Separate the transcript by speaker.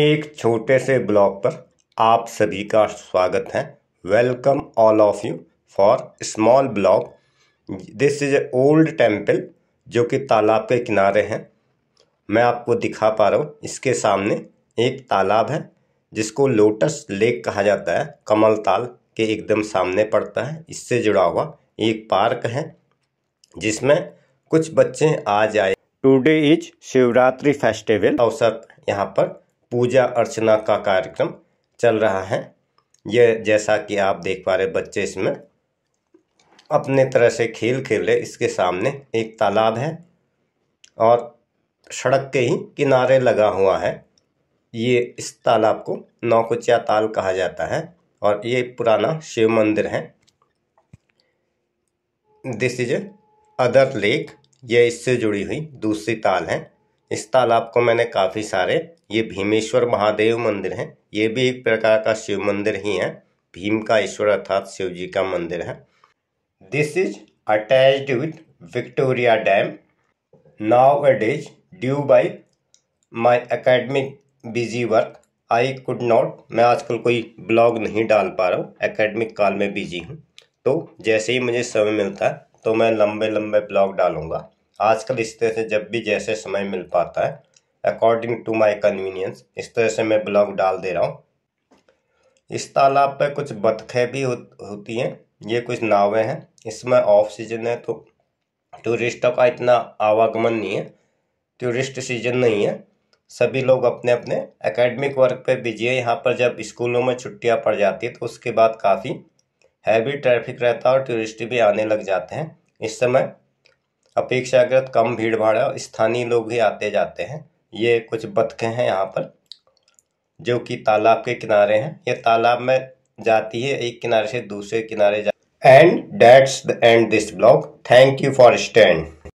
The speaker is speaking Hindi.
Speaker 1: एक छोटे से ब्लॉग पर आप सभी का स्वागत है welcome all of you for small blog this is a old temple जो कि तालाब के किनारे हैं मैं आपको दिखा पा रहा हूँ इसके सामने एक तालाब है जिसको लोटस लेक कहा जाता है कमल ताल के एकदम सामने पड़ता है इससे जुड़ा हुआ एक पार्क है जिसमें कुछ बच्चे आज आए टुडे इज शिवरात्रि फेस्टिवल अवसर यहाँ पर पूजा अर्चना का कार्यक्रम चल रहा है यह जैसा कि आप देख पा रहे बच्चे इसमें अपने तरह से खेल खेल रहे इसके सामने एक तालाब है और सड़क के ही किनारे लगा हुआ है ये इस तालाब को नौकुचिया ताल कहा जाता है और ये पुराना शिव मंदिर है दिस इज अदर लेक यह इससे जुड़ी हुई दूसरी ताल है इस तालाब को मैंने काफ़ी सारे ये भीमेश्वर महादेव मंदिर हैं ये भी एक प्रकार का शिव मंदिर ही है भीम का ईश्वर अर्थात शिव जी का मंदिर है this is attach with Victoria dam now add is due by my academic busy work I could not मैं आजकल कोई ब्लॉग नहीं डाल पा रहा हूँ अकेडमिक काल में बिजी हूँ तो जैसे ही मुझे समय मिलता है तो मैं लंबे लंबे ब्लॉग डालूंगा आजकल इस तरह से जब भी जैसे समय मिल पाता है अकॉर्डिंग टू माई कन्वीनियंस इस तरह से मैं ब्लॉग डाल दे रहा हूँ इस तालाब पर कुछ बतखें भी हो, होती हैं ये कुछ नावें हैं इसमें ऑफ सीजन है तो टूरिस्टों का इतना आवागमन नहीं है टूरिस्ट सीजन नहीं है सभी लोग अपने अपने एकेडमिक वर्क पे बिजी है यहाँ पर जब स्कूलों में छुट्टियाँ पड़ जाती है तो उसके बाद काफ़ी हैवी ट्रैफिक रहता है और टूरिस्ट भी आने लग जाते हैं इस समय अपेक्षाकृत कम भीड़ भाड़ है स्थानीय लोग ही आते जाते हैं ये कुछ बतखें हैं यहाँ पर जो कि तालाब के किनारे हैं ये तालाब में जाती है एक किनारे से दूसरे किनारे जा and that's the end this blog thank you for stand